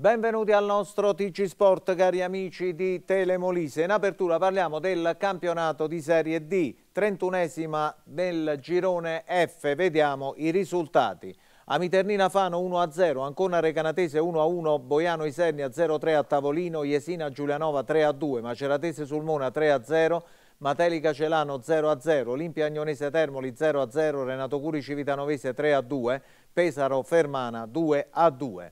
Benvenuti al nostro TG Sport cari amici di Telemolise. In apertura parliamo del campionato di Serie D, 31esima del girone F. Vediamo i risultati. Amiternina Fano 1-0, Ancona Recanatese 1-1, Boiano Isernia 0-3 a Tavolino, Iesina Giulianova 3-2, Maceratese Sulmona 3-0, Matelica Celano 0-0, Olimpia Agnonese Termoli 0-0, Renato Curi Civitanovese 3-2, Pesaro Fermana 2-2.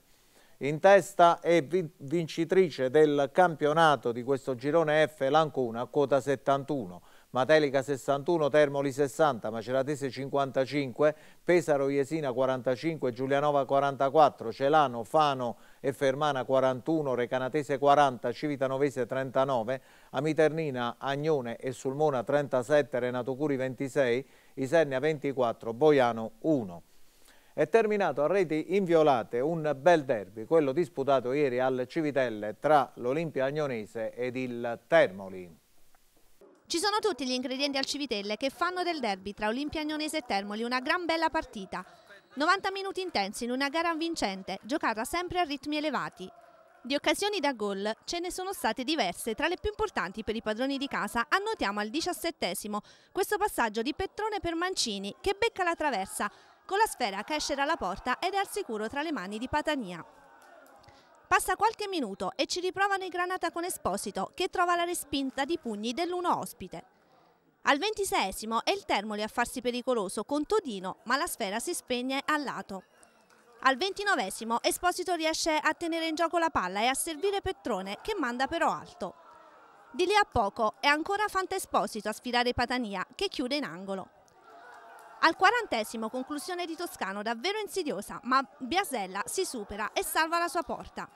In testa e vincitrice del campionato di questo girone F l'Ancuna a quota 71. Matelica 61, Termoli 60, Maceratese 55, Pesaro Iesina 45, Giulianova 44, Celano, Fano e Fermana 41, Recanatese 40, Civitanovese 39, Amiternina, Agnone e Sulmona 37, Renato Curi 26, Isernia 24, Boiano 1. È terminato a reti inviolate un bel derby, quello disputato ieri al Civitelle tra l'Olimpia Agnonese ed il Termoli. Ci sono tutti gli ingredienti al Civitelle che fanno del derby tra Olimpia Agnonese e Termoli una gran bella partita. 90 minuti intensi in una gara vincente, giocata sempre a ritmi elevati. Di occasioni da gol ce ne sono state diverse, tra le più importanti per i padroni di casa annotiamo al 17 questo passaggio di Petrone per Mancini che becca la traversa con la sfera che esce dalla porta ed è al sicuro tra le mani di Patania. Passa qualche minuto e ci riprovano i granata con Esposito, che trova la respinta di pugni dell'uno ospite. Al ventisesimo è il Termoli a farsi pericoloso con Todino, ma la sfera si spegne a lato. Al ventinovesimo Esposito riesce a tenere in gioco la palla e a servire Petrone, che manda però alto. Di lì a poco è ancora Fanta Esposito a sfidare Patania, che chiude in angolo. Al quarantesimo, conclusione di Toscano davvero insidiosa, ma Biasella si supera e salva la sua porta.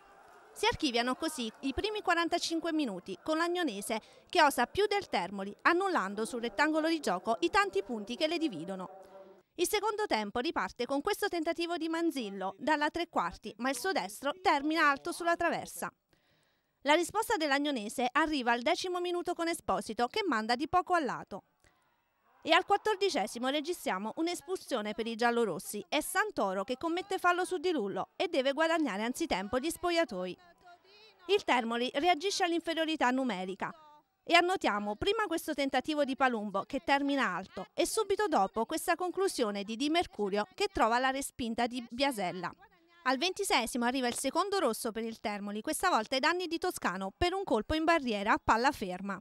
Si archiviano così i primi 45 minuti con l'Agnonese che osa più del Termoli, annullando sul rettangolo di gioco i tanti punti che le dividono. Il secondo tempo riparte con questo tentativo di Manzillo dalla tre quarti, ma il suo destro termina alto sulla traversa. La risposta dell'Agnonese arriva al decimo minuto con Esposito che manda di poco al lato. E al quattordicesimo registriamo un'espulsione per i giallorossi. È Santoro che commette fallo su Di Lullo e deve guadagnare anzitempo gli spogliatoi. Il Termoli reagisce all'inferiorità numerica e annotiamo prima questo tentativo di Palumbo che termina alto e subito dopo questa conclusione di Di Mercurio che trova la respinta di Biasella. Al ventisesimo arriva il secondo rosso per il Termoli, questa volta i danni di Toscano per un colpo in barriera a palla ferma.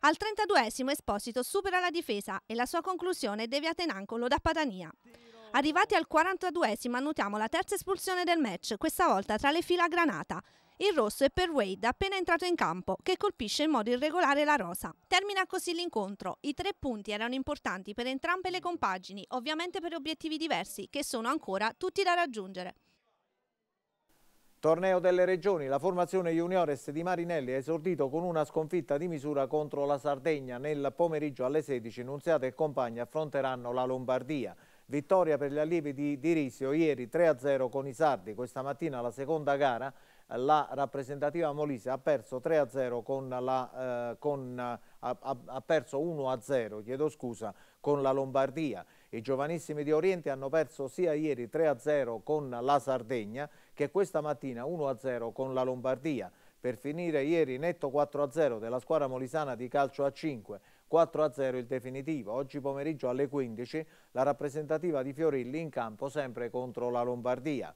Al 32esimo Esposito supera la difesa e la sua conclusione deviate in Tenancolo da Padania. Arrivati al 42esimo annotiamo la terza espulsione del match, questa volta tra le fila granata. Il rosso è per Wade appena entrato in campo, che colpisce in modo irregolare la rosa. Termina così l'incontro. I tre punti erano importanti per entrambe le compagini, ovviamente per obiettivi diversi, che sono ancora tutti da raggiungere. Torneo delle Regioni, la formazione juniores di Marinelli ha esordito con una sconfitta di misura contro la Sardegna. Nel pomeriggio alle 16 Nunziata e compagni affronteranno la Lombardia. Vittoria per gli allievi di Dirisio ieri 3-0 con i Sardi. Questa mattina la seconda gara la rappresentativa Molise ha perso 3-0 con la, eh, con, ha, ha perso 1-0, chiedo scusa, con la Lombardia. I giovanissimi di Oriente hanno perso sia ieri 3-0 con la Sardegna che questa mattina 1-0 con la Lombardia per finire ieri netto 4-0 della squadra molisana di calcio a 5, 4-0 il definitivo. Oggi pomeriggio alle 15 la rappresentativa di Fiorilli in campo sempre contro la Lombardia.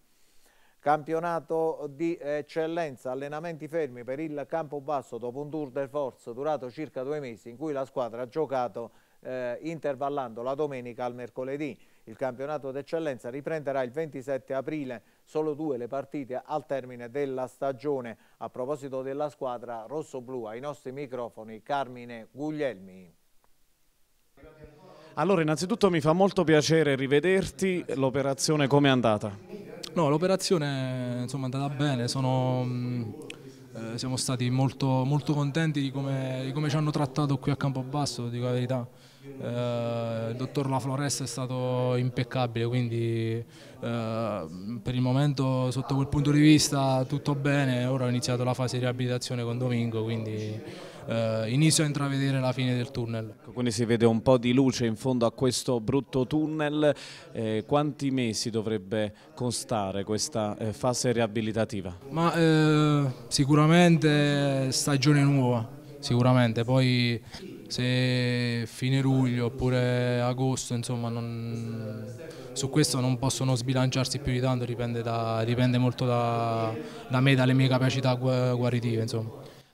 Campionato di eccellenza, allenamenti fermi per il campo basso dopo un tour de force durato circa due mesi in cui la squadra ha giocato eh, intervallando la domenica al mercoledì. Il campionato d'eccellenza riprenderà il 27 aprile, solo due le partite al termine della stagione. A proposito della squadra rosso-blu, ai nostri microfoni Carmine Guglielmi. Allora, innanzitutto mi fa molto piacere rivederti. L'operazione come è andata? No, l'operazione è andata bene, sono mm, eh, siamo stati molto, molto contenti di come, di come, ci hanno trattato qui a Campobasso, dico la verità. Eh, il dottor La Floresta è stato impeccabile, quindi eh, per il momento sotto quel punto di vista tutto bene, ora ho iniziato la fase di riabilitazione con Domingo, quindi eh, inizio a intravedere la fine del tunnel. Ecco, quindi si vede un po' di luce in fondo a questo brutto tunnel, eh, quanti mesi dovrebbe costare questa eh, fase riabilitativa? Ma, eh, sicuramente stagione nuova, sicuramente, poi se fine luglio oppure agosto, insomma, non, su questo non possono sbilanciarsi più di tanto, dipende, da, dipende molto da, da me, dalle mie capacità guaritive. Insomma.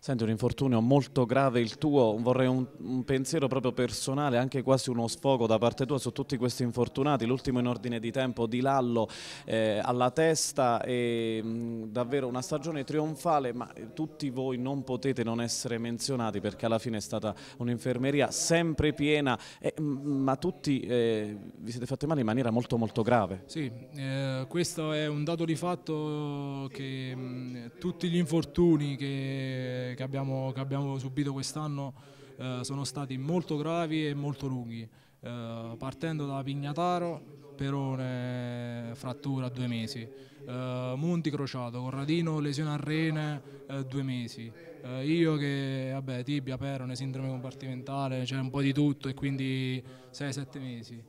Senti, un infortunio molto grave il tuo, vorrei un, un, pensiero proprio personale, anche quasi uno sfogo da parte tua su tutti questi infortunati, l'ultimo in ordine di tempo di Lallo eh, alla testa e mh, mm, davvero una stagione trionfale, ma tutti voi non potete non essere menzionati perché alla fine è stata un'infermeria sempre piena, eh, ma tutti eh, vi siete fatti male in maniera molto molto grave. Sì, eh, questo è un dato di fatto che mh, tutti gli infortuni che che abbiamo, che abbiamo subito quest'anno eh, sono stati molto gravi e molto lunghi, eh, partendo da Pignataro, Perone, frattura due mesi, eh, Monti crociato, Corradino, lesione a rene, eh, due mesi, eh, io che, vabbè, tibia, perone, sindrome compartimentale, c'è un po' di tutto e quindi 6-7 mesi,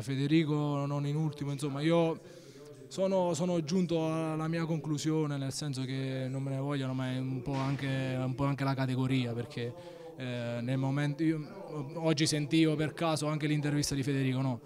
Federico non in ultimo, insomma io sono, sono, giunto alla mia conclusione, nel senso che non me ne vogliono, ma è un po' anche, un po anche la categoria, perché eh, nel momento, io, oggi sentivo per caso anche l'intervista di Federico, no?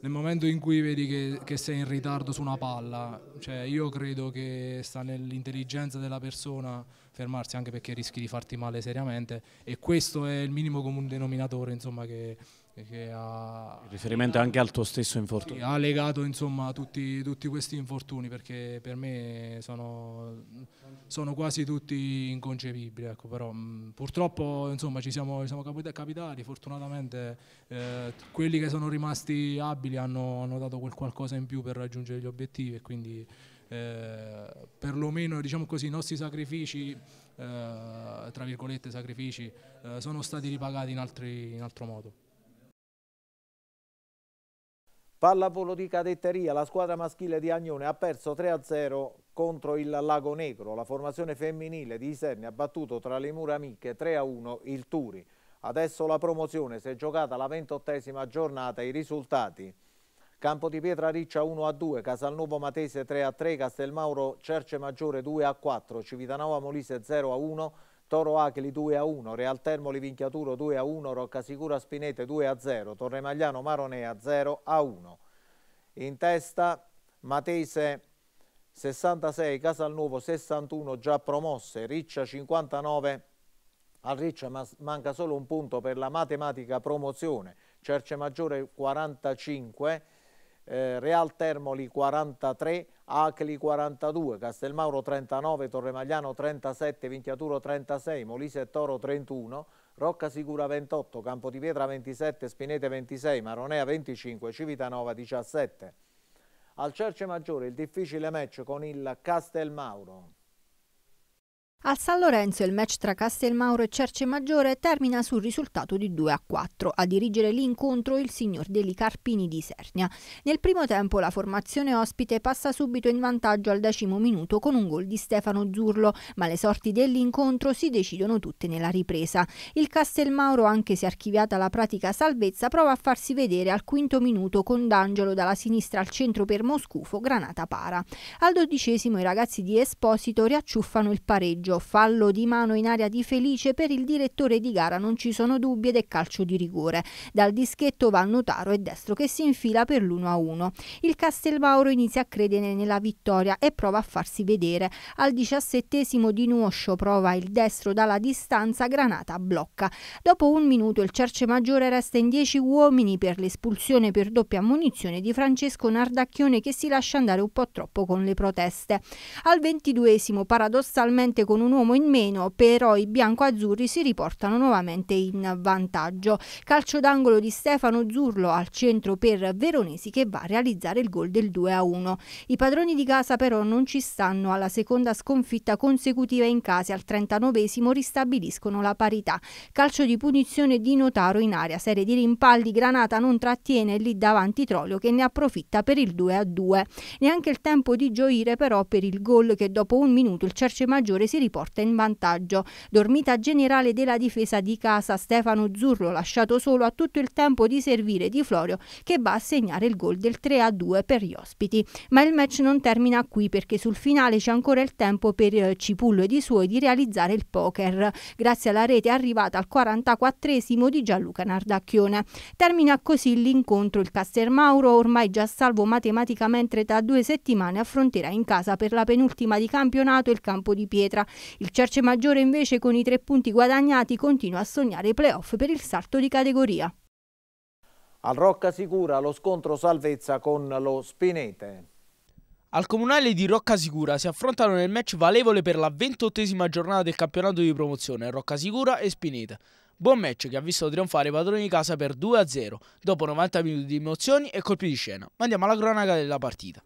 nel momento in cui vedi che, che sei in ritardo su una palla, cioè io credo che sta nell'intelligenza della persona fermarsi anche perché rischi di farti male seriamente e questo è il minimo comune denominatore insomma, che, che ha... Il riferimento anche al tuo stesso infortunio. Ha legato insomma tutti, tutti questi infortuni perché per me sono, sono quasi tutti inconcepibili, ecco, però mh, mm, purtroppo insomma ci siamo, ci siamo capitati, fortunatamente eh, quelli che sono rimasti abili hanno, hanno dato quel qualcosa in più per raggiungere gli obiettivi e quindi... Eh, perlomeno diciamo così, i nostri sacrifici, eh, tra virgolette sacrifici, eh, sono stati ripagati in, altri, in altro modo. Pallavolo di cadetteria, la squadra maschile di Agnone ha perso 3-0 contro il Lago Negro. La formazione femminile di Iserni ha battuto tra le mura amiche 3-1 il Turi. Adesso la promozione, si è giocata la ventottesima giornata, i risultati. Campo di Pietra Riccia 1-2, Casalnuovo Matese 3-3, Castelmauro Cerce Maggiore 2-4, Civitanova Molise 0-1, Toro Acheli 2 a 1, Real Termoli Vinchiaturo 2 a 1, Roccasicura Spinete 2 a 0, Torremagliano Maronea 0 a 1. In testa Matese 66, Casalnuovo 61 già promosse, Riccia 59, al Riccia manca solo un punto per la matematica promozione, Cerce Maggiore 45, eh, Real Termoli 43, Acli 42, Castelmauro 39, Torremagliano 37, Vintiaturo 36, Molise e Toro 31, Rocca Sicura 28, Campo di Pietra 27, Spinete 26, Maronea 25, Civitanova 17. Al Cerce Maggiore il difficile match con il Castelmauro. Al San Lorenzo il match tra Castelmauro e Cerce Maggiore termina sul risultato di 2 a 4. A dirigere l'incontro il signor Deli Carpini di Sernia. Nel primo tempo la formazione ospite passa subito in vantaggio al decimo minuto con un gol di Stefano Zurlo, ma le sorti dell'incontro si decidono tutte nella ripresa. Il Castelmauro, anche se archiviata la pratica salvezza, prova a farsi vedere al quinto minuto con D'Angelo dalla sinistra al centro per Moscufo, granata para. Al dodicesimo i ragazzi di Esposito riacciuffano il pareggio pareggio, fallo di mano in area di Felice per il direttore di gara non ci sono dubbi ed è calcio di rigore. Dal dischetto va Notaro e Destro che si infila per l'1-1. Il Castelmauro inizia a credere nella vittoria e prova a farsi vedere. Al diciassettesimo di Nuoscio prova il destro dalla distanza, Granata blocca. Dopo un minuto il Cerce Maggiore resta in 10 uomini per l'espulsione per doppia munizione di Francesco Nardacchione che si lascia andare un po' troppo con le proteste. Al ventiduesimo paradossalmente con con un uomo in meno, però i bianco-azzurri si riportano nuovamente in vantaggio. Calcio d'angolo di Stefano Zurlo al centro per Veronesi che va a realizzare il gol del 2-1. I padroni di casa però non ci stanno alla seconda sconfitta consecutiva in casa al 39 ristabiliscono la parità. Calcio di punizione di Notaro in aria, serie di rimpalli, Granata non trattiene lì davanti Troglio che ne approfitta per il 2-2. Neanche il tempo di gioire però per il gol che dopo un minuto il Cerce Maggiore si riporta riporta in vantaggio. Dormita generale della difesa di casa, Stefano Zurlo lasciato solo a tutto il tempo di servire Di Florio che va a segnare il gol del 3-2 a per gli ospiti. Ma il match non termina qui perché sul finale c'è ancora il tempo per eh, Cipullo ed i suoi di realizzare il poker, grazie alla rete arrivata al 44esimo di Gianluca Nardacchione. Termina così l'incontro, il Caster Mauro ormai già salvo matematicamente tra due settimane affronterà in casa per la penultima di campionato il campo di pietra il Cerce Maggiore invece con i tre punti guadagnati continua a sognare i playoff per il salto di categoria. Al Rocca Sicura lo scontro salvezza con lo Spinete. Al comunale di Rocca Sicura si affrontano nel match valevole per la ventottesima giornata del campionato di promozione Rocca Sicura e Spinete. Buon match che ha visto trionfare i padroni di casa per 2-0 dopo 90 minuti di emozioni e colpi di scena. Ma andiamo alla cronaca della partita.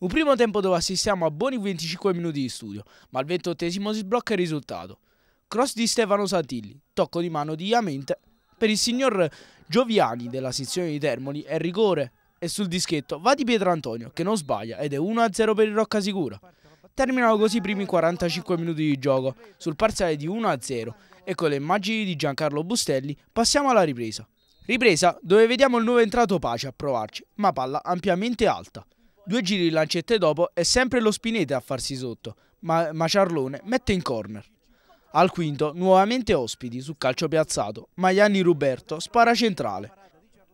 Un primo tempo dove assistiamo a buoni 25 minuti di studio, ma al 28 si sblocca il risultato. Cross di Stefano Santilli, tocco di mano di Iamente per il signor Gioviani della sezione di Termoli e rigore. E sul dischetto va di Pietro Antonio che non sbaglia ed è 1-0 per il Rocca Sicura. Terminano così i primi 45 minuti di gioco sul parziale di 1-0 e con le immagini di Giancarlo Bustelli passiamo alla ripresa. Ripresa dove vediamo il nuovo entrato Pace a provarci, ma palla ampiamente alta. Due giri di lancette dopo è sempre lo Spinete a farsi sotto, ma, ma Ciarlone mette in corner. Al quinto, nuovamente ospiti su calcio piazzato, Maiani Ruberto spara centrale.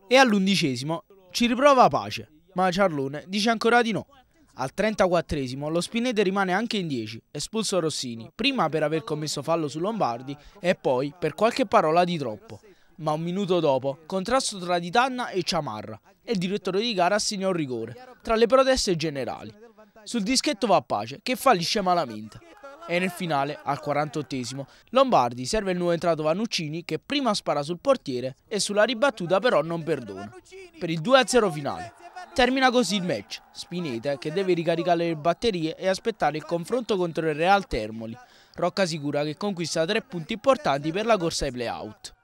E all'undicesimo ci riprova Pace, ma Ciarlone dice ancora di no. Al 34esimo lo Spinete rimane anche in 10, espulso Rossini, prima per aver commesso fallo su Lombardi e poi per qualche parola di troppo ma un minuto dopo, contrasto tra Ditanna e Ciamarra e il direttore di gara assegna un rigore, tra le proteste generali. Sul dischetto va Pace, che fallisce malamente. E nel finale, al 48esimo, Lombardi serve il nuovo entrato Vanuccini che prima spara sul portiere e sulla ribattuta però non perdona. Per il 2-0 finale. Termina così il match. Spineta, che deve ricaricare le batterie e aspettare il confronto contro il Real Termoli. Rocca sicura che conquista tre punti importanti per la corsa ai playout.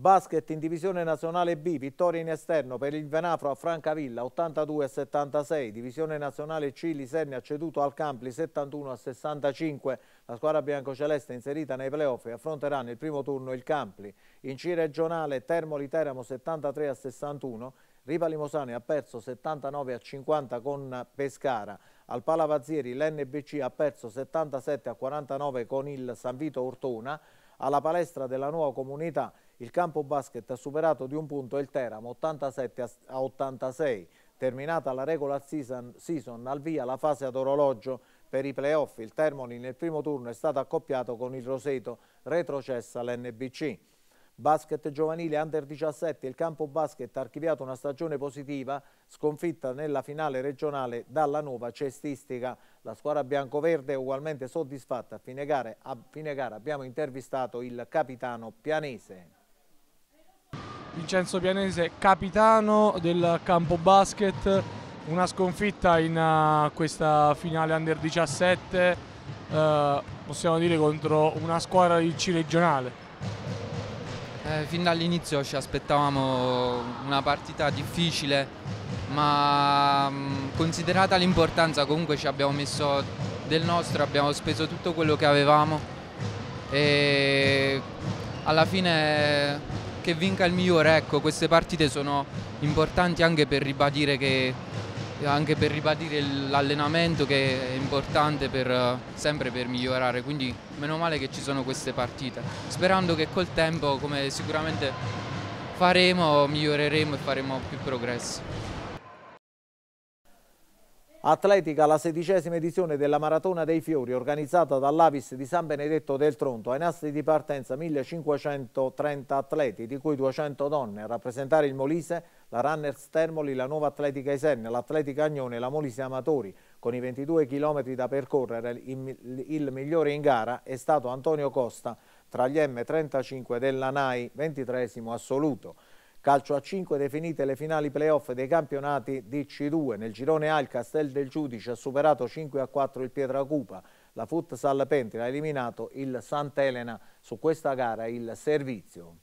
Basket in divisione nazionale B, vittoria in esterno per il Venafro a Francavilla 82-76, divisione nazionale C Lisernia ceduto al Campli 71-65, la squadra biancoceleste inserita nei playoff e affronterà nel primo turno il Campli. In C regionale Termoli Teramo 73-61, Riva Limosane ha perso 79-50 con Pescara, al Palavazieri l'NBC ha perso 77-49 con il San Vito Ortona, alla palestra della nuova comunità il campo basket ha superato di un punto il Teramo 87 a 86. Terminata la regular season, season al via la fase ad orologio per i playoff. Il Termoli nel primo turno è stato accoppiato con il Roseto, retrocessa all'NBC. Basket giovanile under 17, il campo basket ha archiviato una stagione positiva, sconfitta nella finale regionale dalla nuova cestistica. La squadra biancoverde è ugualmente soddisfatta. A fine, gara, a fine gara abbiamo intervistato il capitano pianese. Vincenzo Pianese, capitano del campo basket, una sconfitta in eh, questa finale under 17, uh, eh, possiamo dire contro una squadra di C regionale. Eh, fin dall'inizio ci aspettavamo una partita difficile, ma mh, mm, considerata l'importanza comunque ci abbiamo messo del nostro, abbiamo speso tutto quello che avevamo e alla fine che vinca il migliore, ecco, queste partite sono importanti anche per ribadire, che, anche per ribadire l'allenamento che è importante per, sempre per migliorare, quindi meno male che ci sono queste partite, sperando che col tempo, come sicuramente faremo, miglioreremo e faremo più progressi. Atletica la sedicesima edizione della Maratona dei Fiori organizzata dall'Avis di San Benedetto del Tronto. Ai nastri di partenza 1530 atleti, di cui 200 donne, a rappresentare il Molise, la Runners Termoli, la Nuova Atletica Isenna, l'Atletica Agnone e la Molise Amatori. Con i 22 km da percorrere il migliore in gara è stato Antonio Costa tra gli M35 della NAI, 23 assoluto. Calcio a 5 definite le finali playoff dei campionati di C2. Nel girone A il Castel del Giudice ha superato 5 a 4 il Pietracupa. La Futsal Pentila ha eliminato il Sant'Elena. Su questa gara il servizio.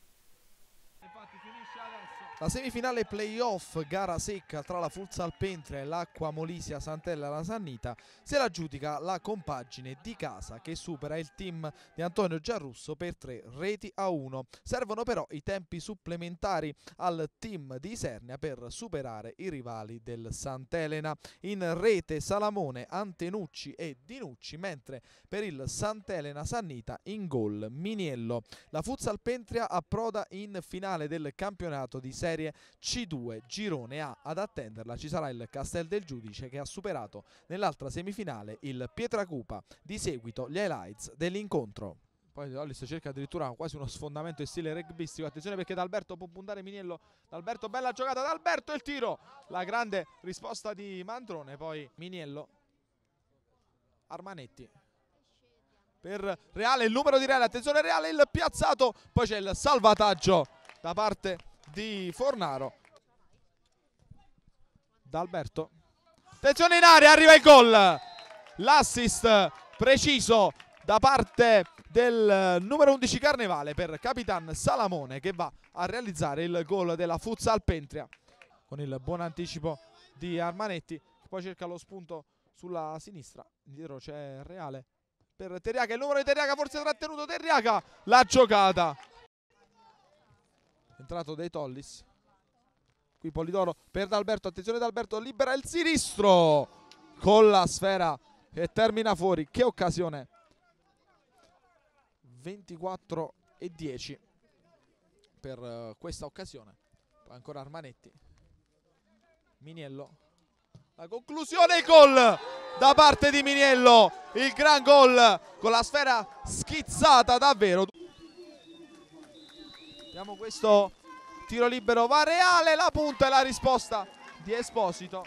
La semifinale playoff, gara secca tra la Futsal e l'Acqua Molisia, Santella la Sannita, se la giudica la compagine di casa che supera il team di Antonio Giarrusso per tre reti a uno. Servono però i tempi supplementari al team di Isernia per superare i rivali del Sant'Elena. In rete Salamone, Antenucci e Dinucci, mentre per il Sant'Elena Sannita in gol Miniello. La Fuzza Alpentria approda in finale del campionato di Serie Serie C2, girone A ad attenderla ci sarà il Castel del Giudice che ha superato nell'altra semifinale il Pietracupa, di seguito gli highlights dell'incontro. Poi Ollis cerca addirittura quasi uno sfondamento in stile rugbystico. Attenzione perché D'Alberto può puntare Miniello. D'Alberto, bella giocata. D'Alberto il tiro. La grande risposta di Mandrone. Poi Miniello. Armanetti per Reale. Il numero di Reale. Attenzione Reale, il piazzato. Poi c'è il salvataggio da parte di Fornaro. Da Alberto. Attenzione in aria, arriva il gol. L'assist preciso da parte del numero 11 Carnevale per Capitan Salamone che va a realizzare il gol della Futsal Pentria con il buon anticipo di Armanetti poi cerca lo spunto sulla sinistra dietro c'è Reale per Terriaca il numero di Terriaca forse trattenuto Terriaca l'ha giocata entrato dei Tollis qui Polidoro per D'Alberto attenzione D'Alberto libera il sinistro con la sfera che termina fuori che occasione 24 e 10 per eh, questa occasione poi ancora Armanetti Miniello la conclusione gol da parte di Miniello il gran gol con la sfera schizzata davvero Vediamo questo tiro libero, va Reale, la punta e la risposta di Esposito.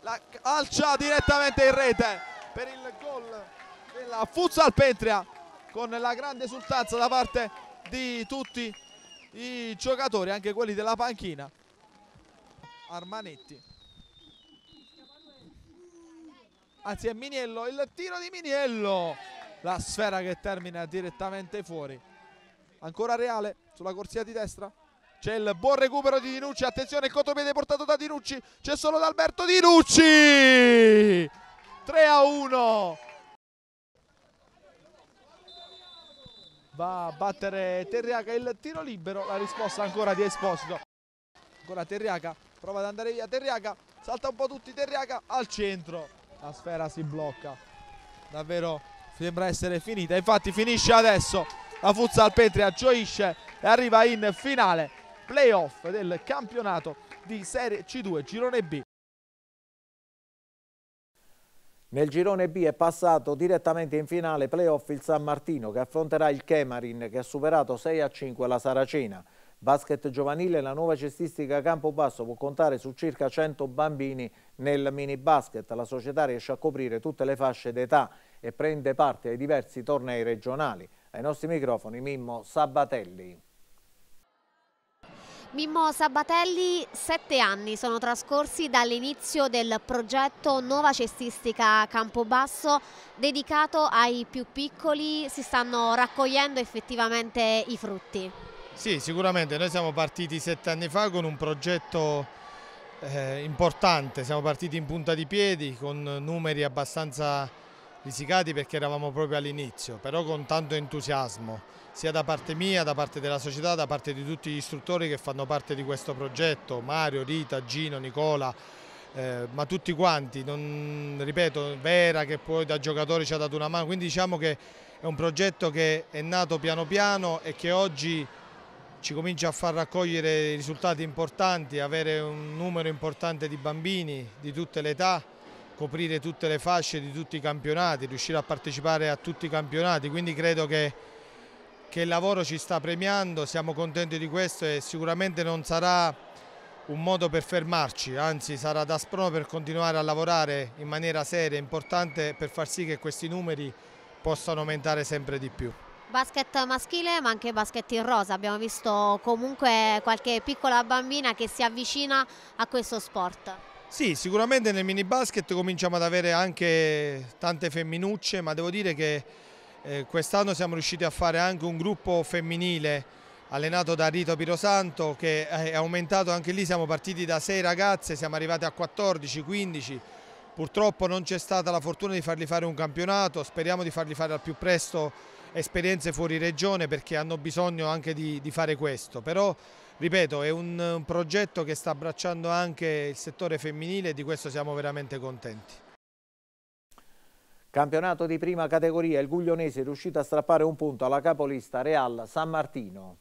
La calcia direttamente in rete per il gol della Futsal Petria con la grande esultanza da parte di tutti i giocatori, anche quelli della panchina. Armanetti. Anzi è Miniello, il tiro di Miniello la sfera che termina direttamente fuori ancora Reale sulla corsia di destra c'è il buon recupero di Dinucci attenzione il contropiede portato da Dinucci c'è solo D'Alberto Dinucci 3 a 1 va a battere Terriaca il tiro libero la risposta ancora di Esposito ancora Terriaca prova ad andare via Terriaca salta un po' tutti Terriaca al centro la sfera si blocca davvero sembra essere finita. Infatti finisce adesso la Futsal Petria, gioisce e arriva in finale playoff del campionato di Serie C2 Girone B. Nel girone B è passato direttamente in finale playoff il San Martino che affronterà il Kemarin che ha superato 6 a 5 la Saracena. Basket giovanile, la nuova cestistica Campobasso può contare su circa 100 bambini nel mini basket. La società riesce a coprire tutte le fasce d'età e prende parte ai diversi tornei regionali. Ai nostri microfoni Mimmo Sabatelli. Mimmo Sabatelli, sette anni sono trascorsi dall'inizio del progetto Nuova Cestistica Campobasso dedicato ai più piccoli, si stanno raccogliendo effettivamente i frutti. Sì, sicuramente, noi siamo partiti sette anni fa con un progetto eh, importante, siamo partiti in punta di piedi con numeri abbastanza risicati perché eravamo proprio all'inizio, però con tanto entusiasmo, sia da parte mia, da parte della società, da parte di tutti gli istruttori che fanno parte di questo progetto, Mario, Rita, Gino, Nicola, eh, ma tutti quanti, non, ripeto, Vera che poi da giocatore ci ha dato una mano, quindi diciamo che è un progetto che è nato piano piano e che oggi ci comincia a far raccogliere risultati importanti, avere un numero importante di bambini di tutte le età, coprire tutte le fasce di tutti i campionati, riuscire a partecipare a tutti i campionati, quindi credo che, che il lavoro ci sta premiando, siamo contenti di questo e sicuramente non sarà un modo per fermarci, anzi sarà da sprono per continuare a lavorare in maniera seria e importante per far sì che questi numeri possano aumentare sempre di più. Basket maschile ma anche basket in rosa, abbiamo visto comunque qualche piccola bambina che si avvicina a questo sport. Sì, sicuramente nel mini basket cominciamo ad avere anche tante femminucce, ma devo dire che eh, quest'anno siamo riusciti a fare anche un gruppo femminile allenato da Rito Pirosanto che eh, è aumentato anche lì, siamo partiti da 6 ragazze, siamo arrivati a 14, 15, purtroppo non c'è stata la fortuna di fargli fare un campionato, speriamo di fargli fare al più presto esperienze fuori regione perché hanno bisogno anche di, di fare questo, però ripeto, è un, progetto che sta abbracciando anche il settore femminile e di questo siamo veramente contenti. Campionato di prima categoria, il Guglionese è riuscito a strappare un punto alla capolista Real San Martino.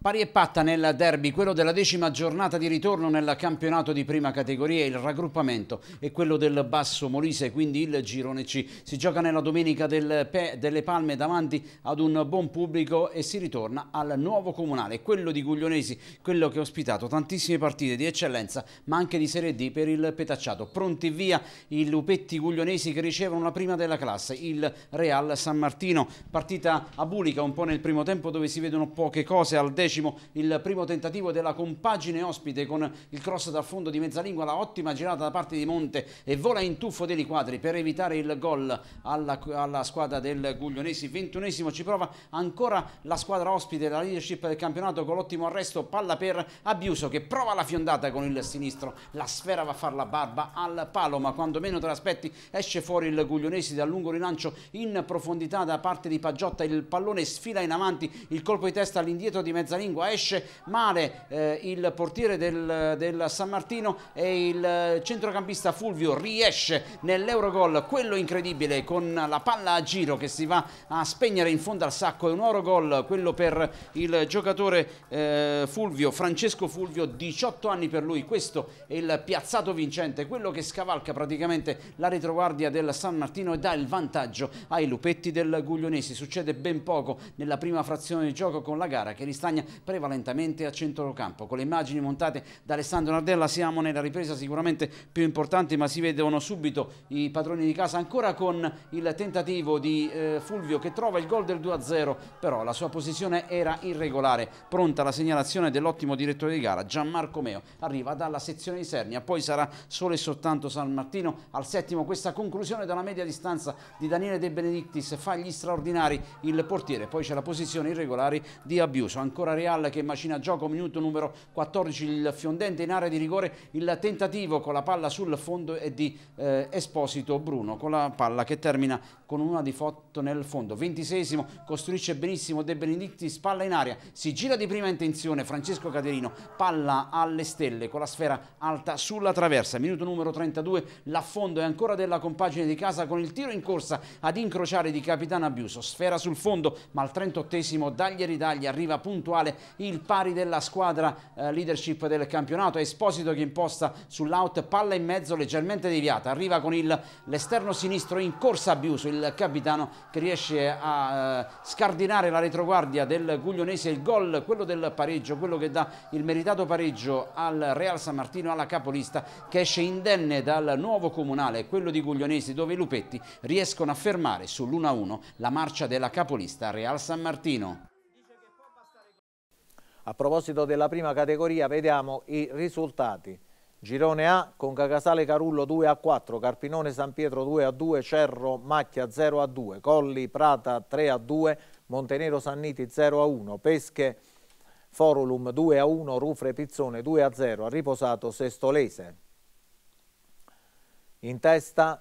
Pari e patta nel derby, quello della decima giornata di ritorno nel campionato di prima categoria, il raggruppamento è quello del Basso Molise, quindi il girone C. Si gioca nella domenica del delle Palme davanti ad un buon pubblico e si ritorna al nuovo comunale, quello di Guglionesi, quello che ha ospitato tantissime partite di eccellenza ma anche di Serie D per il petacciato. Pronti via i lupetti guglionesi che ricevono la prima della classe, il Real San Martino. Partita a un po' nel primo tempo dove si vedono poche cose al decimo il primo tentativo della compagine ospite con il cross dal fondo di mezzalingua, la ottima girata da parte di Monte e vola in tuffo dei quadri per evitare il gol alla, alla squadra del Guglionesi. Ventunesimo ci prova ancora la squadra ospite, la leadership del campionato con l'ottimo arresto, palla per Abiuso che prova la fiondata con il sinistro, la sfera va a far la barba al palo ma quando meno te l'aspetti esce fuori il Guglionesi dal lungo rilancio in profondità da parte di Pagiotta, il pallone sfila in avanti, il colpo di testa all'indietro di mezzalingua esce male eh, il portiere del, del, San Martino e il eh, centrocampista Fulvio riesce nell'Eurogol, quello incredibile con la palla a giro che si va a spegnere in fondo al sacco, è un oro gol quello per il giocatore eh, Fulvio, Francesco Fulvio 18 anni per lui, questo è il piazzato vincente, quello che scavalca praticamente la retroguardia del San Martino e dà il vantaggio ai lupetti del Guglionesi, succede ben poco nella prima frazione di gioco con la gara che li sta Castagna prevalentemente a centrocampo. Con le immagini montate da Alessandro Nardella siamo nella ripresa sicuramente più importante ma si vedono subito i padroni di casa ancora con il tentativo di eh, Fulvio che trova il gol del 2-0 però la sua posizione era irregolare. Pronta la segnalazione dell'ottimo direttore di gara Gianmarco Meo. Arriva dalla sezione di Sernia poi sarà solo e soltanto San Martino al settimo questa conclusione dalla media distanza di Daniele De Benedictis fa gli straordinari il portiere poi c'è la posizione irregolare di Abiuso. Ancora ancora Real che macina gioco, minuto numero 14 il fiondente in area di rigore, il tentativo con la palla sul fondo è di eh, Esposito Bruno, con la palla che termina con una di foto nel fondo. 26 costruisce benissimo De Benedetti, spalla in aria, si gira di prima intenzione Francesco Caterino, palla alle stelle con la sfera alta sulla traversa, minuto numero 32, l'affondo è ancora della compagine di casa con il tiro in corsa ad incrociare di Capitano Abiuso, sfera sul fondo, ma al 38 e Daglieri arriva punto puntuale il pari della squadra eh, leadership del campionato. Esposito che imposta sull'out, palla in mezzo leggermente deviata, arriva con l'esterno sinistro in corsa Abiuso, il capitano che riesce a eh, scardinare la retroguardia del Guglionese, il gol, quello del pareggio, quello che dà il meritato pareggio al Real San Martino, alla capolista che esce indenne dal nuovo comunale, quello di Guglionesi dove i Lupetti riescono a fermare sull'1-1 la marcia della capolista Real San Martino. A proposito della prima categoria vediamo i risultati. Girone A con Cagasale Carullo 2 a 4, Carpinone San Pietro 2 a 2, Cerro Macchia 0 a 2, Colli Prata 3 a 2, Montenero Sanniti 0 a 1, Pesche Forulum 2 a 1, Rufre Pizzone 2 a 0, ha riposato Sestolese. In testa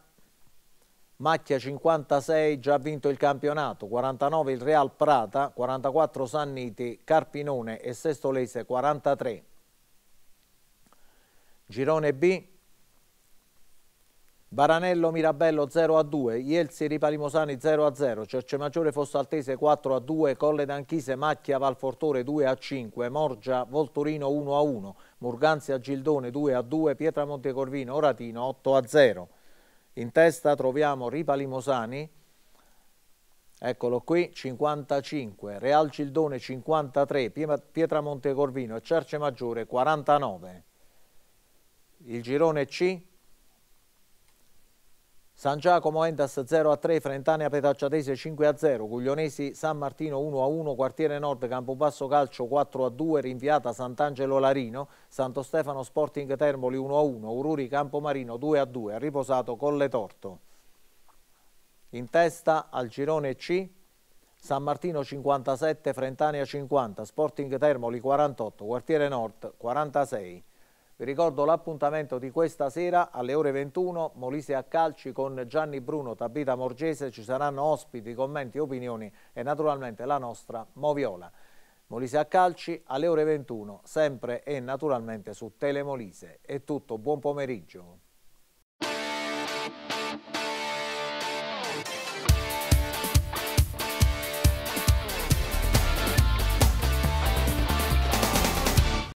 Macchia 56 già vinto il campionato, 49 il Real Prata, 44 Sanniti, Carpinone e Sestolese 43. Girone B, Baranello Mirabello 0 a 2, Ielsi Ripalimosani 0 a 0, Cercemaggiore Fossaltese 4 a 2, Colle d'Anchise Macchia Valfortore 2 a 5, Morgia Volturino 1 a 1, Murganzia Gildone 2 a 2, Pietramonte Corvino Oratino 8 a 0. In testa troviamo Ripalimosani, eccolo qui, 55, Real Cildone 53, Pietramonte Corvino e Cerce Maggiore 49. Il girone C San Giacomo Endas 0-3, a Frentania Petacciatese 5-0, a Guglionesi San Martino 1-1, a Quartiere Nord Campobasso Calcio 4-2, a Rinviata Sant'Angelo Larino, Santo Stefano Sporting Termoli 1-1, a Ururi Campomarino 2-2, a riposato Colle Torto. In testa al girone C San Martino 57, Frentania 50, Sporting Termoli 48, Quartiere Nord 46. Vi ricordo l'appuntamento di questa sera alle ore 21, Molise a Calci con Gianni Bruno, Tabita Morgese, ci saranno ospiti, commenti, opinioni e naturalmente la nostra Moviola. Molise a Calci alle ore 21, sempre e naturalmente su Telemolise. È tutto, buon pomeriggio.